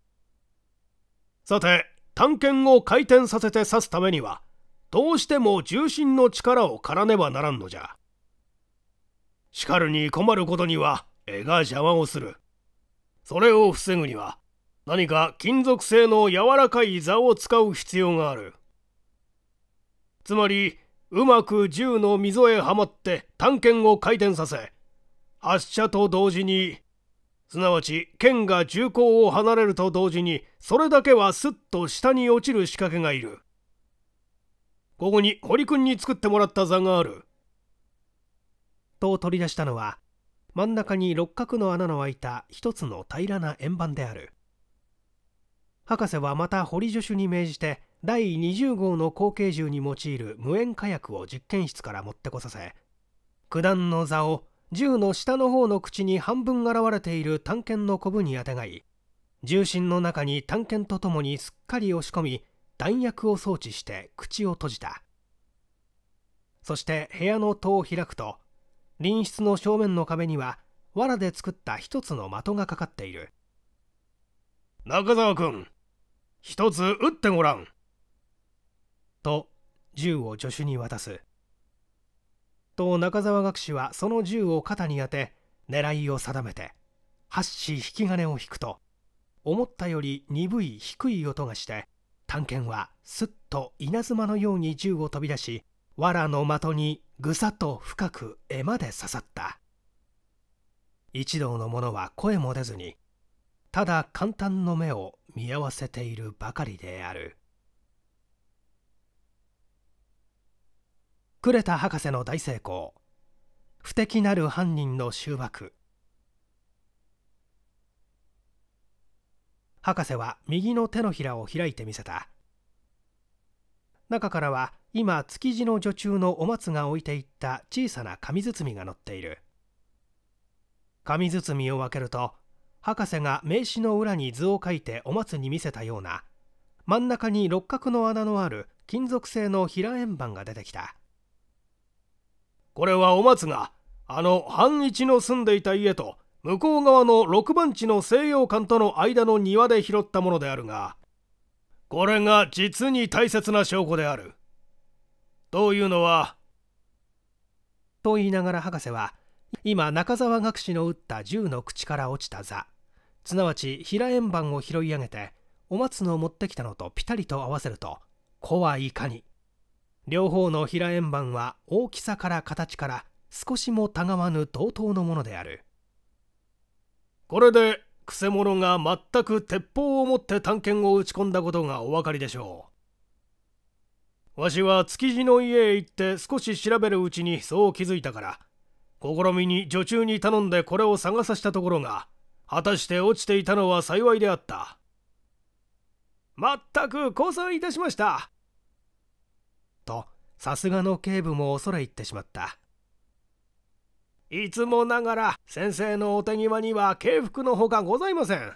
さて探検を回転させて刺すためにはどうしても重心の力を借らねばならんのじゃしかるに困ることには絵が邪魔をするそれを防ぐには何か金属製の柔らかい座を使う必要があるつまりうまく銃の溝へはまって探検を回転させ発射と同時にすなわち剣が銃口を離れると同時にそれだけはスッと下に落ちる仕掛けがいるここに堀君に作ってもらった座があると取り出したのは真ん中に六角の穴の開いた一つの平らな円盤である博士はまた堀助手に命じて第20号の後継銃に用いる無煙火薬を実験室から持ってこさせ九段の座を銃の下の方の口に半分現れている探検のコブにあてがい重心の中に探検とともにすっかり押し込み弾薬を装置して口を閉じたそして部屋の戸を開くと隣室の正面の壁には藁で作った一つの的がかかっている中澤君一つ撃ってごらんと銃を助手に渡すと中澤学士はその銃を肩に当て狙いを定めて8ッ引き金を引くと思ったより鈍い低い音がして探検はすっと稲妻のように銃を飛び出し藁の的にぐさっと深く絵まで刺さった一同の者は声も出ずにただ簡単の目を見合わせているばかりである呉田博士の大成功不敵なる犯人の終幕博士は右の手のひらを開いてみせた中からは今築地の女中のお松が置いていった小さな紙包みが載っている紙包みを分けると博士が名刺の裏に図を書いてお松に見せたような真ん中に六角の穴のある金属製の平円盤が出てきたこれはお松があの半一の住んでいた家と向こう側の六番地の西洋館との間の庭で拾ったものであるがこれが実に大切な証拠である。というのは。と言いながら博士は今中沢学士の打った銃の口から落ちた座すなわち平円盤を拾い上げてお松の持ってきたのとピタリと合わせると子はいかに両方の平円盤は大きさから形から少しもたがわぬ同等のものであるこれでくせ者が全く鉄砲を持って探検を打ち込んだことがお分かりでしょうわしは築地の家へ行って少し調べるうちにそう気づいたから試みに女中に頼んでこれを探させたところが果たして落ちていたのは幸いであったまったく降参いたしましたとさすがの警部も恐れ入ってしまったいつもながら先生のお手際には敬服のほかございません。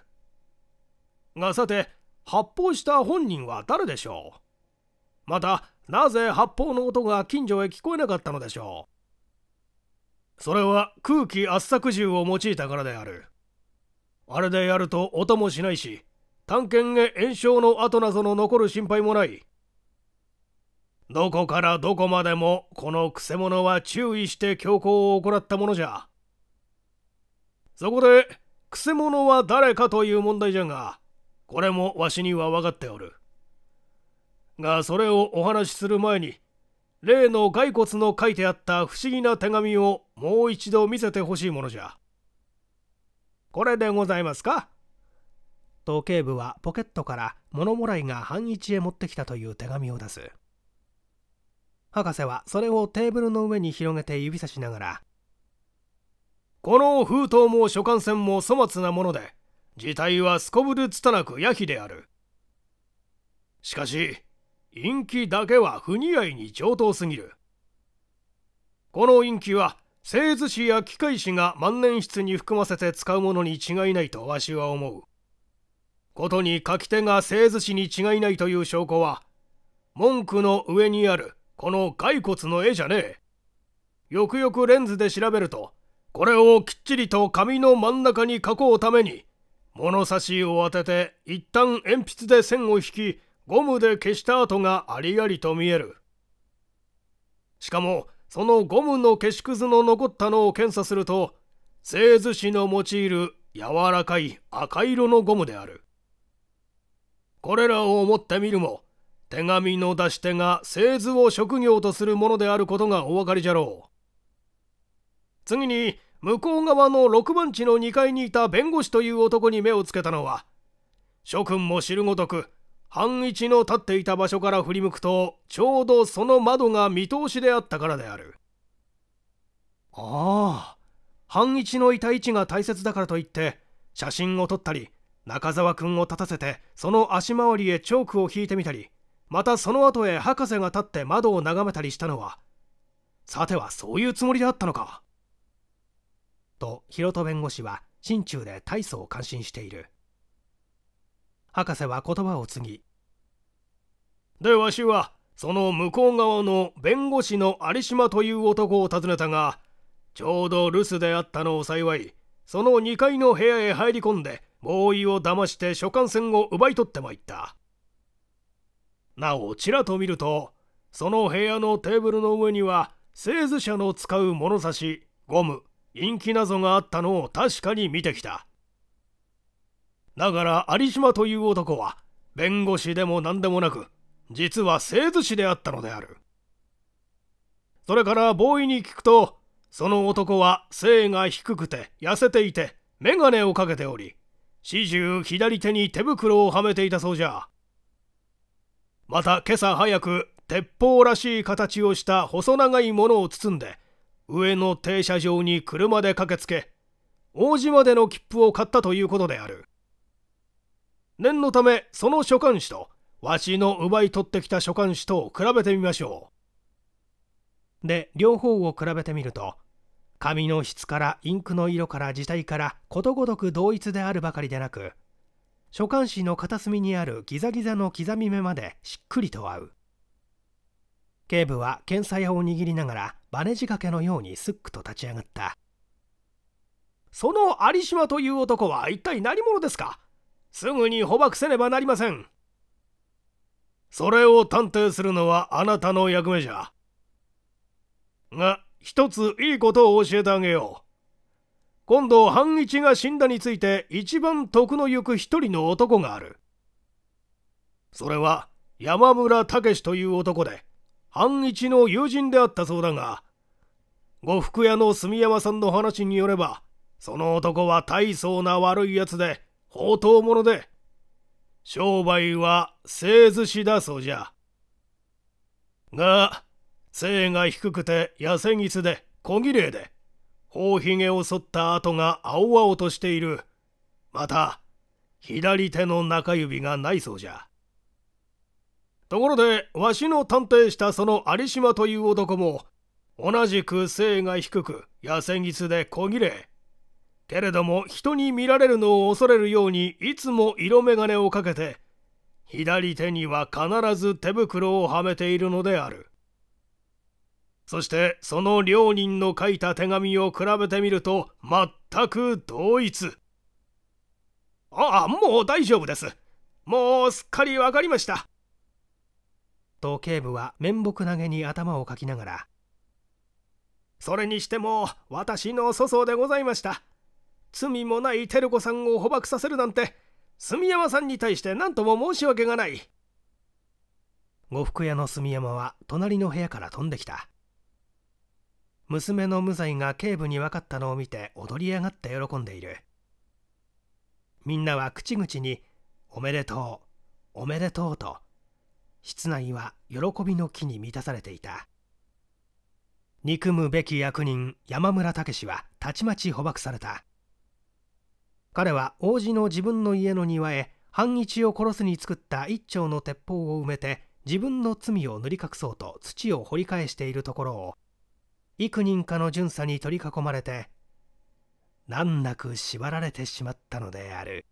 がさて発砲した本人は誰でしょうまたなぜ発砲の音が近所へ聞こえなかったのでしょうそれは空気圧搾銃を用いたからであるあれでやると音もしないし探検へ炎症の跡などの残る心配もないどこからどこまでもこのくせ者は注意して強行を行ったものじゃそこでくせ者は誰かという問題じゃがこれもわしには分かっておるがそれをお話しする前に例の骸骨の書いてあった不思議な手紙をもう一度見せてほしいものじゃこれでございますか統計部はポケットから物もらいが半一へ持ってきたという手紙を出す。博士はそれをテーブルの上に広げて指さしながらこの封筒も所管船も粗末なもので事態はすこぶる拙く野ひであるしかし陰気だけは不似合いに上等すぎるこの陰気は製図紙や機械紙が万年筆に含ませて使うものに違いないとわしは思うことに書き手が製図紙に違いないという証拠は文句の上にあるこの骸骨の絵じゃねえ。よくよくレンズで調べると、これをきっちりと紙の真ん中に書こうために、物差しを当てて一旦鉛筆で線を引き、ゴムで消した跡がありありと見える。しかも、そのゴムの消しくずの残ったのを検査すると、製図紙の用いる柔らかい赤色のゴムである。これらを持ってみるも、手紙の出し手が製図を職業とするものであることがお分かりじゃろう次に向こう側の6番地の2階にいた弁護士という男に目をつけたのは諸君も知るごとく半一の立っていた場所から振り向くとちょうどその窓が見通しであったからであるああ半一のいた位置が大切だからといって写真を撮ったり中沢君を立たせてその足回りへチョークを引いてみたりまたその後へ博士が立って窓を眺めたりしたのはさてはそういうつもりであったのかとロト弁護士は心中で大層感心している博士は言葉を継ぎでわしはその向こう側の弁護士の有島という男を訪ねたがちょうど留守であったのを幸いその2階の部屋へ入り込んでボーイを騙して所管船を奪い取ってまいったなおちらと見るとその部屋のテーブルの上には製図者の使う物差しゴム陰気などがあったのを確かに見てきただから有島という男は弁護士でも何でもなく実は製図師であったのであるそれからボーイに聞くとその男は背が低くて痩せていて眼鏡をかけており始終左手に手袋をはめていたそうじゃまた今朝早く鉄砲らしい形をした細長いものを包んで上の停車場に車で駆けつけ王子までの切符を買ったということである念のためその書簡紙とわしの奪い取ってきた書簡紙と比べてみましょうで両方を比べてみると紙の質からインクの色から字体からことごとく同一であるばかりでなく書簡紙の片隅にあるギザギザの刻み目までしっくりと合う警部は検査屋を握りながらバネ仕掛けのようにすっくと立ち上がったその有島という男は一体何者ですかすぐに捕獲せねばなりませんそれを探偵するのはあなたの役目じゃが一ついいことを教えてあげよう今度半一が死んだについて一番得の行く一人の男があるそれは山村武という男で半一の友人であったそうだが呉服屋の住山さんの話によればその男は大層な悪いやつで放蕩者で商売は製寿司だそうじゃが背が低くて痩せぎつで小綺麗で頬ひげを剃った跡が青々としているまた左手の中指がないそうじゃところでわしの探偵したその有島という男も同じく背が低く痩せぎつで小切れけれども人に見られるのを恐れるようにいつも色眼鏡をかけて左手には必ず手袋をはめているのであるそしてその両人の書いた手紙を比べてみると全く同一ああもう大丈夫ですもうすっかりわかりましたと警部は面目投げに頭をかきながらそれにしても私の粗相でございました罪もない照子さんを捕獲させるなんて住山さんに対して何とも申し訳がない呉服屋の住山は隣の部屋から飛んできた娘の無罪が警部に分かったのを見て踊り上がって喜んでいるみんなは口々に「おめでとうおめでとう」と室内は喜びの木に満たされていた憎むべき役人山村武はたちまち捕獲された彼は王子の自分の家の庭へ半日を殺すに作った一丁の鉄砲を埋めて自分の罪を塗り隠そうと土を掘り返しているところを幾人かの巡査に取り囲まれて難なく縛られてしまったのである。